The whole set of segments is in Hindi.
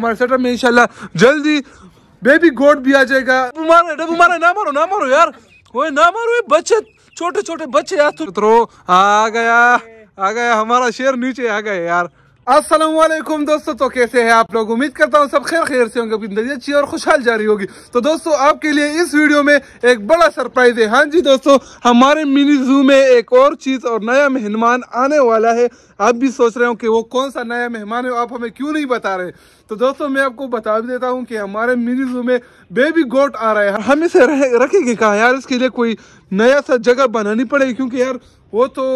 हमारे सेटअप में इंशाल्लाह जल्दी बेबी गोट भी आ जाएगा मारो मारो ना मारो ना मारो यार ओए ना मारो ये बच्चे छोटे छोटे बच्चे यार आ गया आ गया हमारा शेर नीचे आ गया यार असलम दोस्तों तो कैसे हैं आप लोग उम्मीद करता हूँ सब खैर खैर से होंगे अपनी जिंदगी अच्छी और खुशहाल जा रही होगी तो दोस्तों आपके लिए इस वीडियो में एक बड़ा सरप्राइज है हाँ जी दोस्तों हमारे मिनी जू में एक और चीज़ और नया मेहमान आने वाला है आप भी सोच रहे हो कि वो कौन सा नया मेहमान है आप हमें क्यों नहीं बता रहे तो दोस्तों मैं आपको बता भी देता हूँ कि हमारे मिनी जू में बेबी गोट आ रहा है हम इसे रखेंगे कहा यार इसके लिए कोई नया सा जगह बनानी पड़ेगी क्योंकि यार वो तो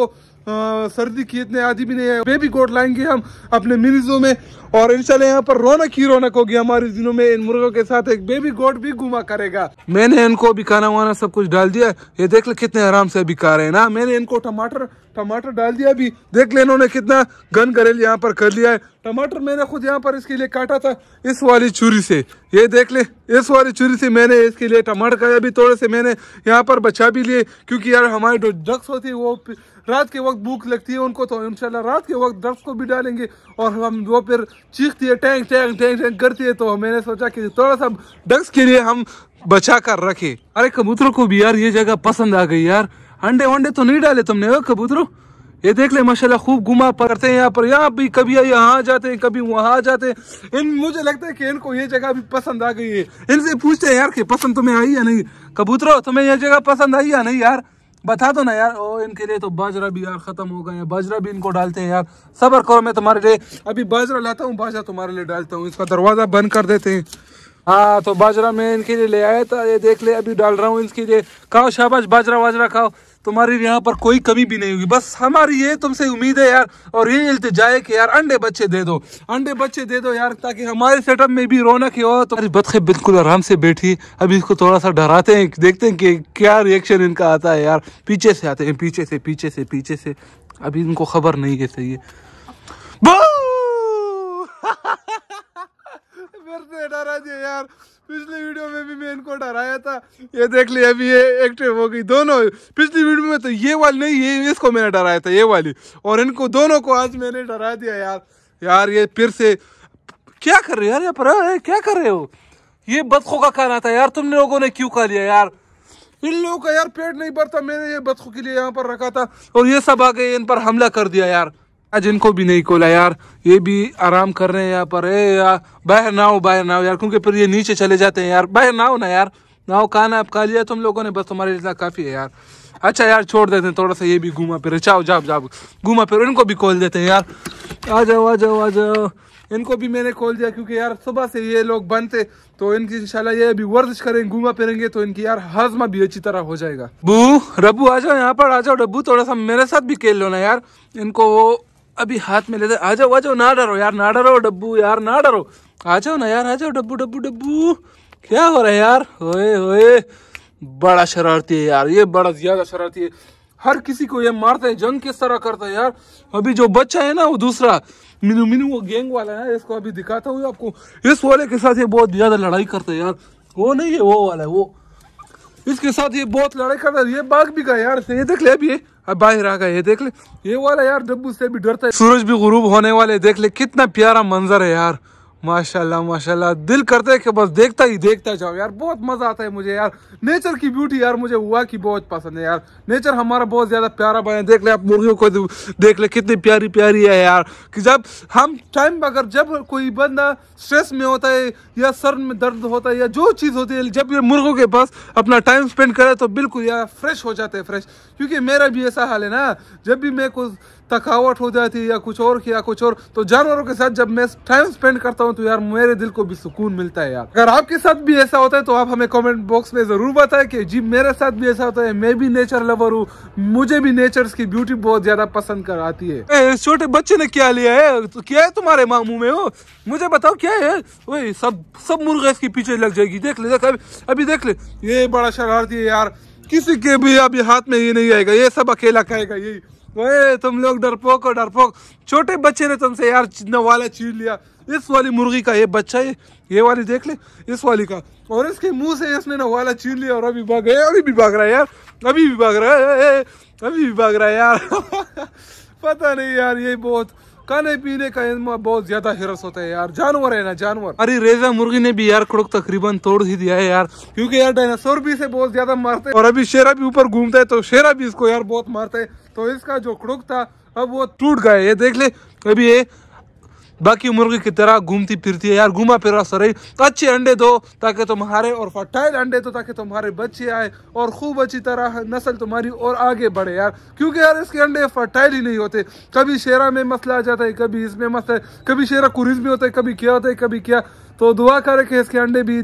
सर्दी की इतने आदि भी नहीं है बेबी गोट लाएंगे हम अपने मरीजों में और इंशाल्लाह यहाँ पर रौनक ही रौनक होगी हमारे दिनों में इन मुर्गों के साथ एक बेबी गोट भी घुमा करेगा मैंने इनको अभी खाना वाना सब कुछ डाल दिया ये देख लो कितने आराम से अभी खा रहे हैं ना मैंने इनको टमाटर टमाटर डाल दिया अभी देख ले इन्होंने कितना गन करेल यहाँ पर कर लिया है टमाटर मैंने खुद यहाँ पर इसके लिए काटा था इस वाली छुरी से ये देख ले इस वाली छुरी से मैंने इसके लिए टमाटर का अभी थोड़े से मैंने यहाँ पर बचा भी लिए क्योंकि यार हमारे जो ड्रग्स होती है वो रात के वक्त भूख लगती है उनको तो इनशाला रात के वक्त ड्रग्स को भी डालेंगे और हम वो फिर चीखती है टैंक टैंक टैंक टैंक करती है तो मैंने सोचा कि थोड़ा सा ड्रग्स के लिए हम बचा कर रखे अरे कबूतर को भी यार ये जगह पसंद आ गई यार अंडे वंडे तो नहीं डाले तुमने कबूतरों ये देख ले माशाल्लाह खूब घुमा पड़ते हैं यहाँ पर यहाँ भी कभी यहाँ जाते हैं कभी वहाँ जाते हैं इन मुझे लगता है कि इनको ये जगह भी पसंद आ गई है इनसे पूछते हैं यार कि पसंद तुम्हें आई या नहीं कबूतरों तुम्हें ये जगह पसंद आई या नहीं यार बता दो ना यार ओ इनके लिए तो बाजरा भी यार ख़त्म हो गए बाजरा भी इनको डालते हैं यार सबर करो मैं तुम्हारे लिए अभी बाजरा लाता हूँ बाजरा तुम्हारे लिए डालता हूँ इसका दरवाज़ा बंद कर देते हैं हाँ तो बाजरा मैं इनके लिए ले आया था ये देख ले अभी डाल रहा हूँ इनके लिए खाओ शाबाश बाजरा वाजरा खाओ तुम्हारी यहाँ पर कोई कमी भी नहीं होगी बस हमारी ये तुमसे उम्मीद है यार और ये इल्तजा है कि यार अंडे बच्चे दे दो अंडे बच्चे दे दो यार ताकि हमारे सेटअप में भी रौनक हो तो बतखे बिल्कुल आराम से बैठी अभी इसको थोड़ा सा डराते हैं देखते हैं कि क्या रिएक्शन इनका आता है यार पीछे से आते हैं पीछे से पीछे से पीछे से अभी इनको खबर नहीं है सही है डरा दिया यार पिछली वीडियो में भी मैं इनको डराया था ये देख लिया अभी ये एक्टिव हो गई दोनों पिछली वीडियो में तो ये वाली नहीं ये इसको मैंने डराया था ये वाली और इनको दोनों को आज मैंने डरा दिया यार यार ये फिर से क्या कर रहे हो यार ये पर क्या कर रहे हो ये बदखो का खाना था यार तुम लोगों ने क्यों खा लिया यार इन लोगों का यार पेट नहीं भरता मैंने ये बदखों के लिए यहाँ पर रखा था और ये सब आ गए इन पर हमला कर दिया यार आज इनको भी नहीं खोला यार ये भी आराम कर रहे हैं यहाँ पर यार बाहर ना हो बाहर ना हो यार क्योंकि फिर ये नीचे चले जाते हैं यार बाहर ना हो ना यार ना हो कहा ना आप लिया तुम लोगों ने बस तुम्हारे इतना काफ़ी है यार अच्छा यार छोड़ देते हैं थोड़ा सा ये भी घूमा फिर जाओ जाओ जाओ घूमा फिर इनको भी खोल देते हैं यार आ जाओ आ जाओ आ जाओ इनको भी मैंने खोल दिया क्योंकि यार सुबह से ये लोग बंद थे तो इनकी इंशाल्लाह ये अभी वर्जिश करेंगे घूमा फिरेंगे तो इनकी यार हजमा भी अच्छी तरह हो जाएगा बू रबू आ जाओ यहाँ पर आ जाओ रबू थोड़ा सा मेरे साथ भी खेल लो ना यार इनको वो अभी हाथ में लेते आ जाओ आ जाओ ना डरो यार ना डरो डब्बू यार ना डरो आ जाओ ना यार आ जाओ डब्बू डब्बू डब्बू क्या हो रहा है यार होए होए बड़ा शरारती है यार ये बड़ा ज्यादा शरारती है हर किसी को ये मारता है जंग किस तरह करता है यार अभी जो बच्चा है ना वो दूसरा मिनू मिनू वो गैंग वाला है इसको अभी दिखाता हूँ आपको इस वाले के साथ ये बहुत ज्यादा लड़ाई करता है यार वो नहीं है वो वाला है वो इसके साथ ये बहुत लड़ाई कर रहा है ये बाघ भी गए यार से ये देख ले अभी अब बाहर आ गए देख ले ये वाला यार डब्बू से भी डरता है सूरज भी गुरूब होने वाले देख ले कितना प्यारा मंजर है यार माशाल्लाह माशाल्लाह दिल करता है कि बस देखता ही देखता जाओ यार बहुत मज़ा आता है मुझे यार नेचर की ब्यूटी यार मुझे हुआ की बहुत पसंद है यार नेचर हमारा बहुत ज़्यादा प्यारा बना देख ले आप मुर्गियों को देख ले कितनी प्यारी प्यारी है यार कि जब हम टाइम अगर जब कोई बंदा स्ट्रेस में होता है या सर में दर्द होता है या जो चीज़ होती है जब ये मुर्गों के पास अपना टाइम स्पेंड करे तो बिल्कुल यार फ्रेश हो जाते हैं फ्रेश क्योंकि मेरा भी ऐसा हाल है ना जब भी मैं कुछ थकावट हो जाती है या कुछ और या कुछ और तो जानवरों के साथ जब मैं टाइम स्पेंड करता हूँ तो यार मेरे दिल को भी सुकून मिलता है यार अगर आपके साथ भी ऐसा होता है तो आप हमें कॉमेंट बॉक्स में जरूर बताए कि जी मेरे साथ भी ऐसा होता है मैं भी नेचर लवर हूँ मुझे भी नेचर की ब्यूटी बहुत ज्यादा पसंद कर आती है छोटे बच्चे ने क्या लिया है तो क्या है तुम्हारे मामू में हो मुझे बताओ क्या है वही सब सब मुर्गा इसके पीछे लग जाएगी देख ले देख अभी अभी देख ले ये बड़ा शरारती है यार किसी के भी अभी हाथ में ये नहीं आएगा ये सब अकेला खाएगा यही वे तुम लोग डरपोक और डरपोक छोटे बच्चे ने तुमसे यार वाला चीज लिया इस वाली मुर्गी का ये बच्चा है ये वाली देख ले इस वाली का और इसके मुंह से इसने नवाला चीर लिया और अभी भाग गया अभी भी भाग रहा है यार अभी भी भाग रहा है अभी भी भाग रहा है यार पता नहीं यार ये बहुत खाने पीने का बहुत ज्यादा हिरस होता है यार जानवर है ना जानवर अरे रेजा मुर्गी ने भी यार खुड़क तकरीबन तोड़ ही दिया है यार क्योंकि यार डायनासोर भी इसे बहुत ज्यादा मारते हैं और अभी शेरा भी ऊपर घूमता है तो शेरा भी इसको यार बहुत मारता है तो इसका जो खुड़क था अब वो टूट गए ये देख ले अभी ये बाकी मुर्गी की तरह घूमती फिरती है यार घुमा फिरा सर अच्छे अंडे दो ताकि तुम्हारे और फर्टाइल अंडे दो तो ताकि तुम्हारे बच्चे आए और खूब अच्छी तरह नस्ल तुम्हारी और आगे बढ़े यार क्योंकि यार इसके अंडे फर्टाइल ही नहीं होते कभी शेरा में मसला आ जाता है कभी इसमें मसला है कभी शेरा कुरीज में होता है कभी क्या होता है कभी क्या तो दुआ करे कि इसके अंडे भी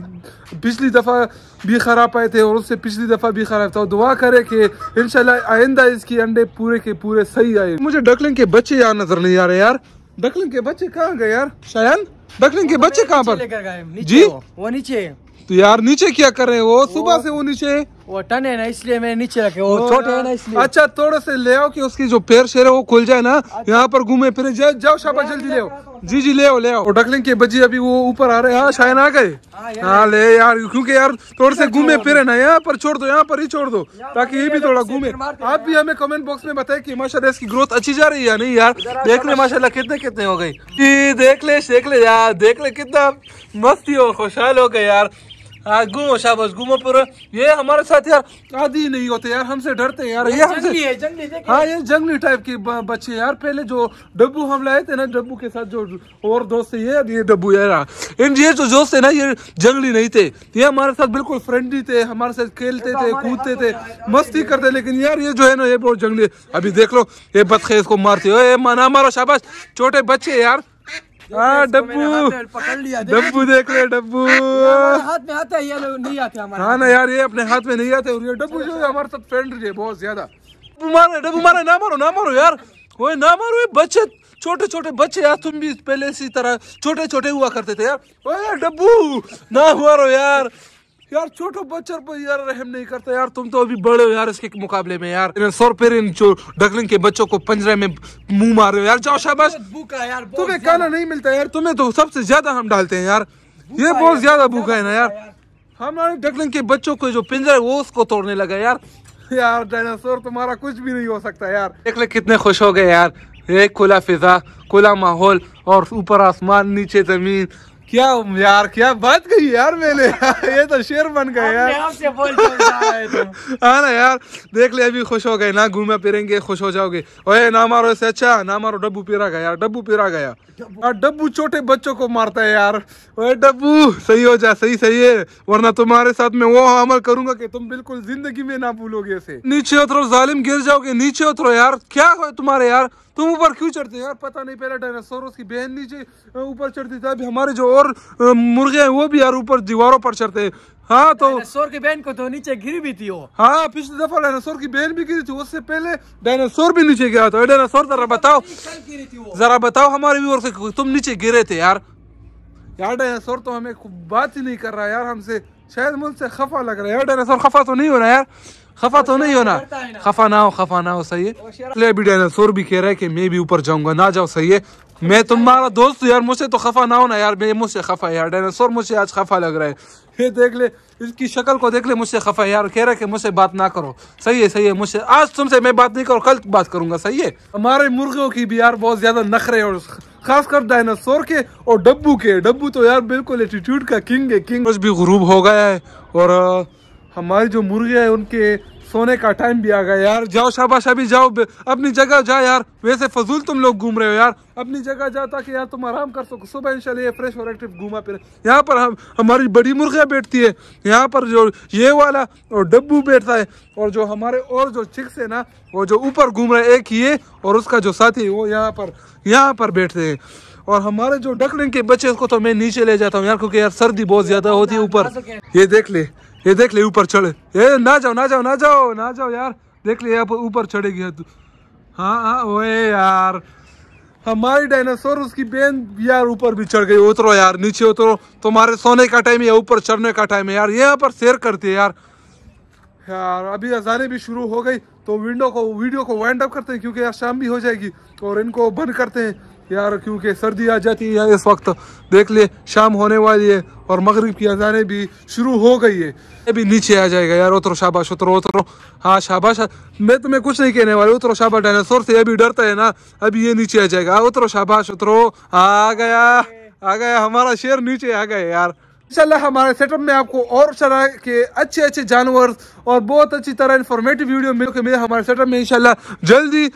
पिछली दफ़ा भी ख़राब आए थे और उससे पिछली दफ़ा भी ख़राब था दुआ करे कि इन आइंदा इसके अंडे पूरे के पूरे सही आए मुझे डकलिंग के बच्चे यार नज़र नहीं आ रहे यार डकलिंग के बच्चे कहाँ गए यार शयन डकलिंग के बच्चे कहाँ पर जी वो नीचे तो यार नीचे क्या कर रहे वो सुबह से वो नीचे वो टन है ना इसलिए मैंने नीचे रखे वो छोटे है ना इसलिए अच्छा थोड़ा से ले आओ कि उसकी जो पैर शेर है वो खुल जाए ना अच्छा। यहाँ पर घूमे फिर जाओ जाओ शाबा जल्दी ले आओ जी जी ले आओ ले आओ डकलिंग के बजी अभी वो ऊपर आ रहे हैं हाँ शायद आ गए हाँ, हाँ ले यार क्योंकि यार थोड़े से घूमे फिरे ना यहाँ पर छोड़ दो यहाँ पर ही छोड़ दो ताकि ये भी थोड़ा घूमे आप भी हमें कमेंट बॉक्स में बताए की माशा इसकी ग्रोथ अच्छी जा रही है या नहीं यार देख ले माशा कितने कितने हो गयी देख ले देख ले यार देख ले कितना मस्ती हो खुशहाल हो गए यार हाँ घूमो शाबाश घूमो पर ये हमारे साथ यार आदि नहीं होते यार हमसे डरते यार ये, हमसे जंगली है जंगली हाँ ये जंगली टाइप के बच्चे यार पहले जो डब्बू हम लाए थे ना डब्बू के साथ जो और दोस्त ये ये डब्बू यार इन ये जो दोस्त है ना ये जंगली नहीं थे ये हमारे साथ बिल्कुल फ्रेंडली थे हमारे साथ खेलते तो थे कूदते थे मस्ती करते लेकिन यार ये जो है ना ये बहुत जंगली अभी देख लो ये बदखे इसको मारते हो ये माना हमारा शाबाश छोटे बच्चे यार हाँ, डब्बू पकड़ लिया डब्बू देख रहे डब्बू हाँ, हाथ में आते हैं ये नहीं आते हमारे हाँ ना यार ये अपने हाथ में नहीं आते और ये डब्बू जो है हमारे साथ फ्रेंड है बहुत ज्यादा मारे डब्बू मारे ना मारो ना मारो यार वो ना मारो ये बच्चे छोटे छोटे बच्चे यार तुम भी पहले इसी तरह छोटे छोटे हुआ करते थे यार वो यार डब्बू ना मारो यार यार छोटो बच्चों पर यार रहम नहीं करता यार तुम तो अभी बड़े हो यार इसके मुकाबले में यार सौ पेर जो डकलिंग के बच्चों को पंजरे में मुंह मार रहे हो यार जाओ शाबाश भूखा यार तुम्हें खाना नहीं मिलता यार तुम्हें तो सबसे ज्यादा हम डालते हैं यार ये बहुत ज्यादा भूखा है ना यार हमारे डकलिंग के बच्चों को जो पिंजरा है वो उसको तोड़ने लगा यार यार डायनासोर तुम्हारा कुछ भी नहीं हो सकता यार देख ले कितने खुश हो गए यार एक खुला फिजा खुला माहौल और ऊपर आसमान नीचे जमीन क्या यार क्या बात कही यार मैंने ये तो शेर बन गए यार आपसे बोल तो हाँ ना यार देख ले अभी खुश हो गए ना घूमे फिरेंगे खुश हो जाओगे ओए ना मारो ऐसे अच्छा ना मारो डब्बू पेरा गया डब्बू पेरा गया और हाँ, डब्बू छोटे बच्चों को मारता है यार ओए डब्बू सही हो जा सही सही है वरना तुम्हारे साथ में वो अमल करूंगा कि तुम बिल्कुल जिंदगी में ना भूलोगे ऐसे नीचे उतरो जालिम गिर जाओगे नीचे उतरो यार क्या हो तुम्हारे यार तुम ऊपर क्यों चढ़ते यार पता नहीं पहले डायनासोर की बहन नीचे ऊपर चढ़ती थी अभी हमारे जो और मुर्गे हैं वो भी यार ऊपर दीवारों पर चढ़ते हैं हाँ तो डायनासोर की बहन को तो नीचे गिरी भी थी वो हाँ पिछली दफा डायनासोर की बहन भी गिरी थी उससे पहले डायनासोर भी नीचे गया था डायनासोर जरा हाँ, बताओ जरा बताओ हमारे व्यूअर से तुम नीचे गिरे थे यार यार डायनासोर तो हमें बात ही नहीं कर रहा यार हमसे शायद मुझसे खफा लग रहा है यार डायनासोर खफा तो नहीं हो रहा यार खफा तो नहीं होना खफा ना हो खफा ना हो सही है इसलिए अभी डायनासोर भी कह रहा है कि मैं भी ऊपर जाऊंगा ना जाओ सही है मैं तुम्हारा दोस्त यार मुझसे तो खफा ना होना यार मैं मुझसे खफा यार डायनासोर मुझसे आज खफा लग रहा है ये देख ले इसकी शक्ल को देख ले मुझसे खफा यार कह रहा है कि मुझसे बात ना करो सही है सही है मुझसे आज तुमसे मैं बात नहीं करूँ कल बात करूंगा सही है हमारे मुर्गियों की भी यार बहुत ज्यादा नखरे और खासकर डायनासोर के और डब्बू के डब्बू तो यार बिल्कुल एटीट्यूड का किंग है किंग भी गुरूब हो गया है और हमारी जो मुर्गियाँ हैं उनके सोने का टाइम भी आ गया यार जाओ शाबाश अभी जाओ अपनी जगह जा यार वैसे फजूल तुम लोग घूम रहे हो यार अपनी जगह जा ताकि यार तुम आराम कर सको सुबह इंशाल्लाह ये फ्रेश और एक्टिव घूमा फिर यहाँ पर हम हमारी बड़ी मुर्गियाँ बैठती है यहाँ पर जो ये वाला और डब्बू बैठता है और जो हमारे और जो चिक्स है ना वो जो ऊपर घूम रहे एक ये और उसका जो साथी वो यहाँ पर यहाँ पर बैठते हैं और हमारे जो डकलिंग के बच्चे उसको तो मैं नीचे ले जाता हूँ यार क्योंकि यार सर्दी बहुत ज़्यादा होती है ऊपर ये देख ले ये देख ले ऊपर चढ़े ये ना जाओ ना जाओ ना जाओ ना जाओ यार देख ले पर ऊपर चढ़ेगी है तू हाँ हाँ ओए यार हमारी डायनासोर उसकी बेन यार ऊपर भी चढ़ गई उतरो यार नीचे उतरो तुम्हारे सोने का टाइम है ऊपर चढ़ने का टाइम है यार यहाँ पर शेयर करते है यार यार अभी अजाने भी शुरू हो गई तो विंडो को वीडियो को वाइंड अप करते हैं क्योंकि यार शाम भी हो जाएगी और इनको बंद करते हैं यार क्योंकि सर्दी आ जाती है इस वक्त देख ले शाम होने वाली है और मगरिब की अजाने भी शुरू हो गई है अभी नीचे आ जाएगा यार उतरो शाबाश उतरो उतरो हाँ शाबाश मैं तुम्हें कुछ नहीं कहने वाला उतरो शाबाश डायनासोर से अभी डरता है ना अभी ये नीचे आ जाएगा हाँ, उतरो शाबाश उतरो आ गया आ गया हमारा शेर नीचे आ गया यार इंशाल्लाह हमारे सेटअप में आपको और तरह के अच्छे अच्छे जानवर और बहुत अच्छी तरह इन्फॉर्मेटिव वीडियो मिलकर मिले हमारे सेटअप में इंशाल्लाह जल्दी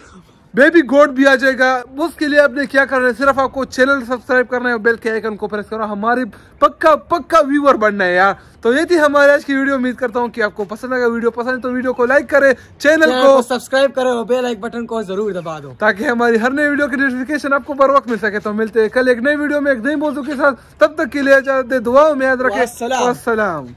बेबी गोड भी आ जाएगा उसके लिए आपने क्या करना है सिर्फ आपको चैनल सब्सक्राइब करना है और बेल के आइकन को प्रेस करना हमारी पक्का पक्का व्यूवर बनना है यार तो ये थी हमारे आज की वीडियो उम्मीद करता हूँ कि आपको पसंद आएगा वीडियो पसंद है तो वीडियो को लाइक करें चैनल को सब्सक्राइब करें और बेल आइक बटन को जरूर दबा दो ताकि हमारी हर नई वीडियो की नोटिफिकेशन आपको बर वक्त मिल सके तो मिलते हैं कल एक नई वीडियो में एक नई मौजूद के साथ तब तक के लिए दुआ में याद रखें असलम